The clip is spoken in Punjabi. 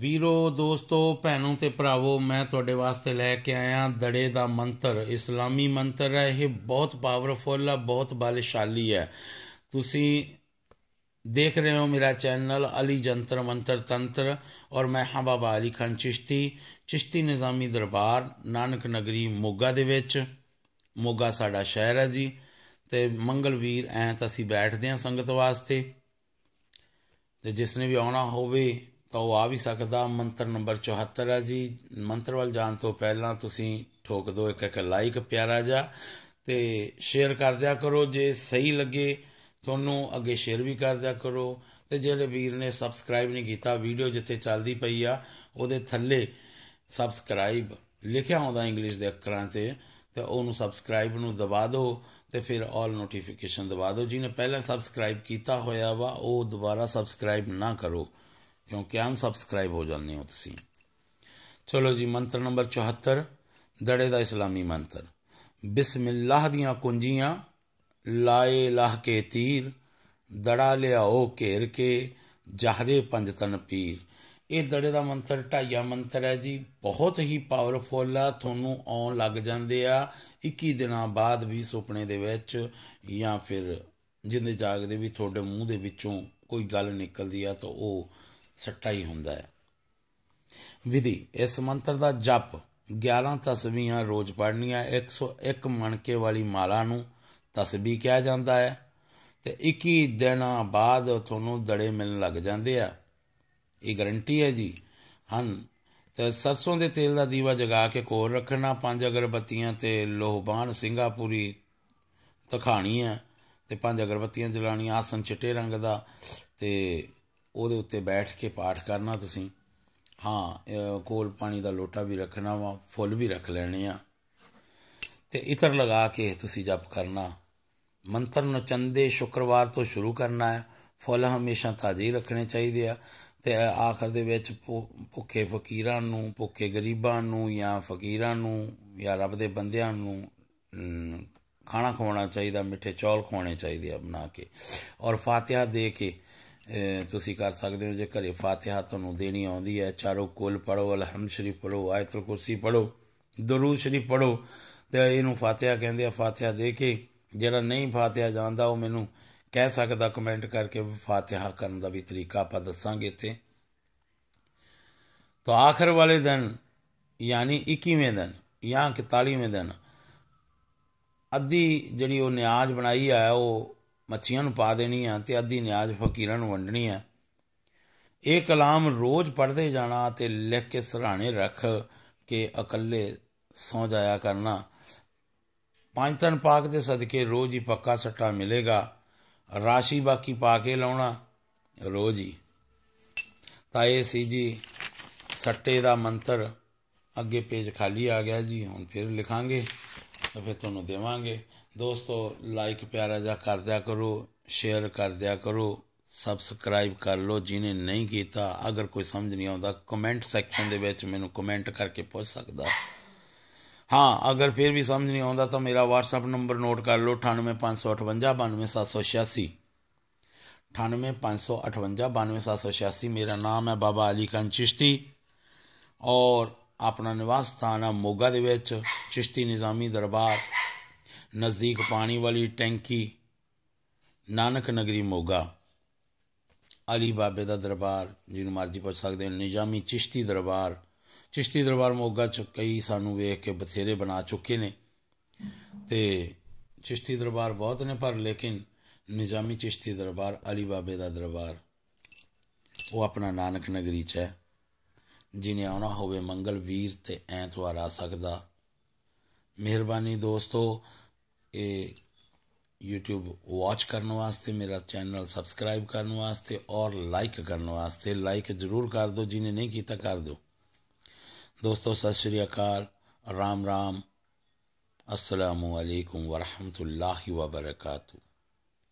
ਵੀਰੋ ਦੋਸਤੋ ਭੈਣੋ ਤੇ ਭਰਾਵੋ ਮੈਂ ਤੁਹਾਡੇ ਵਾਸਤੇ ਲੈ ਕੇ ਆਇਆ ਦੜੇ ਦਾ ਮੰਤਰ ਇਸਲਾਮੀ ਮੰਤਰ ਹੈ ਇਹ ਬਹੁਤ ਪਾਵਰਫੁਲ ਹੈ ਬਹੁਤ ਬਲਸ਼ਾਲੀ ਹੈ ਤੁਸੀਂ ਦੇਖ ਰਹੇ ਹੋ ਮੇਰਾ ਚੈਨਲ ਅਲੀ ਜੰਤਰ ਮੰਤਰ ਤੰਤਰ ਔਰ ਮੈਂ ਹਾਂ ਬਾਬਾ ਅਲੀ ਖਾਨ ਚਿਸ਼ਤੀ ਚਿਸ਼ਤੀ ਨਿਜ਼ਾਮੀ ਦਰਬਾਰ ਨਾਨਕ ਨਗਰੀ ਮੋਗਾ ਦੇ ਵਿੱਚ ਮੋਗਾ ਸਾਡਾ ਸ਼ਹਿਰ ਹੈ ਜੀ ਤੇ ਮੰਗਲਵੀਰ ਐਂ ਤਾਂ ਅਸੀਂ ਬੈਠਦੇ ਹਾਂ ਸੰਗਤ ਵਾਸਤੇ ਤੇ ਜਿਸ ਨੇ ਵੀ ਆਉਣਾ ਹੋਵੇ ਤਾਂ ਉਹ ਆ ਵੀ ਸਕਦਾ ਮੰਤਰ ਨੰਬਰ 74 ਹੈ ਜੀ ਮੰਤਰ ਵੱਲ ਜਾਣ ਤੋਂ ਪਹਿਲਾਂ ਤੁਸੀਂ ਠੋਕ ਦਿਓ ਇੱਕ ਇੱਕ ਲਾਈਕ ਪਿਆਰਾ ਜਾ ਤੇ ਸ਼ੇਅਰ ਕਰ ਦਿਆ ਕਰੋ ਜੇ ਸਹੀ ਲੱਗੇ ਤੁਹਾਨੂੰ ਅੱਗੇ ਸ਼ੇਅਰ ਵੀ ਕਰ ਦਿਆ ਕਰੋ ਤੇ ਜਿਹੜੇ ਵੀਰ ਨੇ ਸਬਸਕ੍ਰਾਈਬ ਨਹੀਂ ਕੀਤਾ ਵੀਡੀਓ ਜਿੱਥੇ ਚੱਲਦੀ ਪਈ ਆ ਉਹਦੇ ਥੱਲੇ ਸਬਸਕ੍ਰਾਈਬ ਲਿਖਿਆ ਹੁੰਦਾ ਇੰਗਲਿਸ਼ ਦੇ ਅੱਖਰਾਂ ਤੇ ਤੇ ਉਹਨੂੰ ਸਬਸਕ੍ਰਾਈਬ ਨੂੰ ਦਬਾ ਦਿਓ ਤੇ ਫਿਰ ਆਲ ਨੋਟੀਫਿਕੇਸ਼ਨ ਦਬਾ ਦਿਓ ਜਿਹਨੇ ਪਹਿਲਾਂ ਸਬਸਕ੍ਰਾਈਬ ਕੀਤਾ ਹੋਇਆ ਵਾ ਉਹ ਦੁਬਾਰਾ ਸਬਸਕ੍ਰਾਈਬ ਨਾ ਕਰੋ ਕਿਉਂਕਿ ਅਨਸਬਸਕ੍ਰਾਈਬ ਹੋ ਜਾਂਦੇ ਹੋ ਤੁਸੀਂ ਚਲੋ ਜੀ ਮੰਤਰ ਨੰਬਰ 74 ਦੜੇ ਦਾ ਇਸਲਾਮੀ ਮੰਤਰ ਬਿਸਮਿਲ੍ਲਾਹ ਦੀਆਂ ਕੁੰਜੀਆਂ ਲਾਏ ਲਾਹ ਕੇ ਤੀਰ ਦੜਾ ਲਿਆਓ ਘੇਰ ਕੇ ਜਹਰੇ ਪੰਜ ਤਨ ਪੀਰ ਇਹ ਦੜੇ ਦਾ ਮੰਤਰ ਢਾਈਆ ਮੰਤਰ ਹੈ ਜੀ ਬਹੁਤ ਹੀ ਪਾਵਰਫੁਲ ਆ ਤੁਹਾਨੂੰ ਆਉਣ ਲੱਗ ਜਾਂਦੇ ਆ 21 ਦਿਨਾਂ ਬਾਅਦ ਵੀ ਸੁਪਨੇ ਦੇ ਵਿੱਚ ਜਾਂ ਫਿਰ ਜਿੰਦੇ ਜਾਗਦੇ ਵੀ ਤੁਹਾਡੇ ਮੂੰਹ ਦੇ ਵਿੱਚੋਂ ਕੋਈ ਗੱਲ ਨਿਕਲਦੀ ਆ ਤਾਂ ਉਹ ਸੱਟਾ ਹੀ ਹੁੰਦਾ ਹੈ ਵਿਧੀ ਇਸ ਮੰਤਰ ਦਾ ਜਪ 11 ਤਸਬੀਹਾਂ ਰੋਜ਼ ਪੜ੍ਹਨੀਆਂ 101 ਮਣਕੇ ਵਾਲੀ ਮਾਲਾ ਨੂੰ ਤਸਬੀਹ ਕਿਹਾ ਜਾਂਦਾ ਹੈ ਤੇ 21 ਦਿਨਾਂ ਬਾਅਦ ਤੁਹਾਨੂੰ ਦੜੇ ਮਿਲਣ ਲੱਗ ਜਾਂਦੇ ਆ ਇਹ ਗਾਰੰਟੀ ਹੈ ਜੀ ਹਨ ਤੇ ਸਰਸੋਂ ਦੇ ਤੇਲ ਦਾ ਦੀਵਾ ਜਗਾ ਕੇ ਕੋਲ ਰੱਖਣਾ ਪੰਜ ਅਗਰਬੱਤੀਆਂ ਤੇ ਲੋਹਬਾਨ ਸਿੰਗਾਪੂਰੀ ਤਖਾਣੀ ਹੈ ਤੇ ਪੰਜ ਅਗਰਬੱਤੀਆਂ ਜਲਾਣੀਆਂ ਆਸਨ ਚਿੱਟੇ ਰੰਗ ਦਾ ਤੇ ਉਹਦੇ ਉੱਤੇ ਬੈਠ ਕੇ ਪਾਠ ਕਰਨਾ ਤੁਸੀਂ ਹਾਂ ਕੋਲ ਪਾਣੀ ਦਾ ਲੋਟਾ ਵੀ ਰੱਖਣਾ ਵਾ ਫੁੱਲ ਵੀ ਰੱਖ ਲੈਣੇ ਆ ਤੇ ਇਤਰ ਲਗਾ ਕੇ ਤੁਸੀਂ ਜਪ ਕਰਨਾ ਮੰਤਰ ਨਚੰਦੇ ਸ਼ੁੱਕਰਵਾਰ ਤੋਂ ਸ਼ੁਰੂ ਕਰਨਾ ਹੈ ਫੁੱਲ ਹਮੇਸ਼ਾ ਤਾਜ਼ੇ ਰੱਖਣੇ ਚਾਹੀਦੇ ਆ ਤੇ ਆਖਰ ਦੇ ਵਿੱਚ ਭੁੱਖੇ ਫਕੀਰਾਂ ਨੂੰ ਭੁੱਖੇ ਗਰੀਬਾਂ ਨੂੰ ਜਾਂ ਫਕੀਰਾਂ ਨੂੰ ਜਾਂ ਰੱਬ ਦੇ ਬੰਦਿਆਂ ਨੂੰ ਖਾਣਾ ਖਵਾਉਣਾ ਚਾਹੀਦਾ ਮਿੱਠੇ ਚੌਲ ਖਵਾਉਣੇ ਚਾਹੀਦੇ ਆ ਬਣਾ ਕੇ ਔਰ ਫਾਤਿਹਾ ਦੇ ਕੇ ਤੁਸੀਂ ਕਰ ਸਕਦੇ ਹੋ ਜੇ ਘਰੇ ਫਾਤਿਹਾ ਤੁਹਾਨੂੰ ਦੇਣੀ ਆਉਂਦੀ ਹੈ ਚਾਰੋ ਕੋਲ ਪੜੋ ਅਲਹਮਦ ਸ਼ਰੀਫ ਪੜੋ ਆਇਤੁਲ ਕੁਰਸੀ ਪੜੋ ਦਰੂਦ ਸ਼ਰੀਫ ਪੜੋ ਤੇ ਇਹਨੂੰ ਫਾਤਿਹਾ ਕਹਿੰਦੇ ਆ ਫਾਤਿਹਾ ਦੇ ਕੇ ਜਿਹੜਾ ਨਹੀਂ ਫਾਤਿਹਾ ਜਾਣਦਾ ਉਹ ਮੈਨੂੰ ਕਹਿ ਸਕਦਾ ਕਮੈਂਟ ਕਰਕੇ ਫਾਤਿਹਾ ਕਰਨ ਦਾ ਵੀ ਤਰੀਕਾ ਆਪਾਂ ਦੱਸਾਂਗੇ ਇੱਥੇ ਤਾਂ ਆਖਰ ਵਾਲੇ ਦਿਨ ਯਾਨੀ 21ਵੇਂ ਦਿਨ ਜਾਂ 41ਵੇਂ ਦਿਨ ਅੱਧੀ ਜਿਹੜੀ ਉਹ ਨਿਆਜ਼ ਬਣਾਈ ਆ ਉਹ ਮੱਛੀਆਂ ਨੂੰ ਪਾ ਦੇਣੀ ਆ ਤੇ ਅੱਧੀ ਨਿਆਜ਼ ਫਕੀਰਾਂ ਨੂੰ ਵੰਡਣੀ ਆ ਇਹ ਕਲਾਮ ਰੋਜ਼ ਪੜ੍ਹਦੇ ਜਾਣਾ ਤੇ ਲਿਖ ਕੇ ਸਰਾਣੇ ਰੱਖ ਕੇ ਇਕੱਲੇ ਸੌ ਜਾਇਆ ਕਰਨਾ ਪੰਜ ਤਨ ਪਾਕ ਦੇ ਸਦਕੇ ਰੋਜ਼ ਹੀ ਪੱਕਾ ਸੱਟਾ ਮਿਲੇਗਾ ਰਾਸ਼ੀ ਬਾਕੀ ਪਾ ਕੇ ਲਾਉਣਾ ਰੋਜ਼ ਹੀ ਤਾਂ ਇਹ ਸੀ ਜੀ ਸੱਟੇ ਦਾ ਮੰਤਰ ਅੱਗੇ ਪੇਜ ਖਾਲੀ ਆ ਗਿਆ ਜੀ ਹੁਣ ਫਿਰ ਲਿਖਾਂਗੇ ਤਾਂ ਫਿਰ ਤੁਹਾਨੂੰ ਦੇਵਾਂਗੇ ਦੋਸਤੋ ਲਾਈਕ ਪਿਆਰਾ ਜਿਹਾ ਕਰ ਦਿਆ ਕਰੋ ਸ਼ੇਅਰ ਕਰ ਦਿਆ ਕਰੋ ਸਬਸਕ੍ਰਾਈਬ ਕਰ ਲਓ ਜਿਨੇ ਨਹੀਂ ਕੀਤਾ ਅਗਰ ਕੋਈ ਸਮਝ ਨਹੀਂ ਆਉਂਦਾ ਕਮੈਂਟ ਸੈਕਸ਼ਨ ਦੇ ਵਿੱਚ ਮੈਨੂੰ ਕਮੈਂਟ ਕਰਕੇ ਪੁੱਛ ਸਕਦਾ ਹਾਂ ਅਗਰ ਫਿਰ ਵੀ ਸਮਝ ਨਹੀਂ ਆਉਂਦਾ ਤਾਂ ਮੇਰਾ WhatsApp ਨੰਬਰ ਨੋਟ ਕਰ ਲਓ 9855592786 9855592786 ਮੇਰਾ ਨਾਮ ਹੈ ਬਾਬਾ ਅਲੀ ਕੰਨ ਚਿਸ਼ਤੀ ਔਰ ਆਪਣਾ ਨਿਵਾਸ ਸਥਾਨ ਆ ਮੋਗਾ ਦੇ ਵਿੱਚ ਚਿਸ਼ਤੀ ਨਿਜ਼ਾਮੀ ਦਰਬਾਰ ਨਜ਼ਦੀਕ ਪਾਣੀ ਵਾਲੀ ਟੈਂਕੀ ਨਾਨਕ ਨਗਰੀ ਮੋਗਾ ਅਲੀ ਬਾਬੇ ਦਾ ਦਰਬਾਰ ਜਿਹਨੂੰ ਮਰਜ਼ੀ ਪੁੱਛ ਸਕਦੇ ਹੋ ਨਿਜ਼ਾਮੀ ਚਿਸ਼ਤੀ ਦਰਬਾਰ ਚਿਸ਼ਤੀ ਦਰਬਾਰ ਮੋਗਾ ਚ ਕਈ ਸਾਨੂੰ ਵੇਖ ਕੇ ਬਥੇਰੇ ਬਣਾ ਚੁੱਕੇ ਨੇ ਤੇ ਚਿਸ਼ਤੀ ਦਰਬਾਰ ਬਹੁਤ ਨੇ ਪਰ ਲੇਕਿਨ ਨਿਜ਼ਾਮੀ ਚਿਸ਼ਤੀ ਦਰਬਾਰ ਅਲੀ ਬਾਬੇ ਦਾ ਦਰਬਾਰ ਉਹ ਆਪਣਾ ਨਾਨਕ ਨਗਰੀ ਚ ਹੈ ਜਿਹਨੇ ਆਉਣਾ ਹੋਵੇ ਮੰਗਲ ਵੀਰ ਤੇ ਐਤਵਾਰ ਆ ਸਕਦਾ ਮਿਹਰਬਾਨੀ ਦੋਸਤੋ ਇਹ YouTube ਵਾਚ ਕਰਨ ਵਾਸਤੇ ਮੇਰਾ ਚੈਨਲ ਸਬਸਕ੍ਰਾਈਬ ਕਰਨ ਵਾਸਤੇ ਔਰ ਲਾਈਕ ਕਰਨ ਵਾਸਤੇ ਲਾਈਕ ਜ਼ਰੂਰ ਕਰ ਦਿਓ ਜਿਨੇ ਨਹੀਂ ਕੀਤਾ ਕਰ ਦਿਓ ਦੋਸਤੋ ਸਤਿ ਸ਼੍ਰੀ ਅਕਾਲ ਰਾਮ ਰਾਮ ਅਸਲਾਮੁ ਅਲੈਕੁਮ ਵਰਹਿਮਤੁਲਲਾਹਿ ਵਬਰਕਾਤੁਹ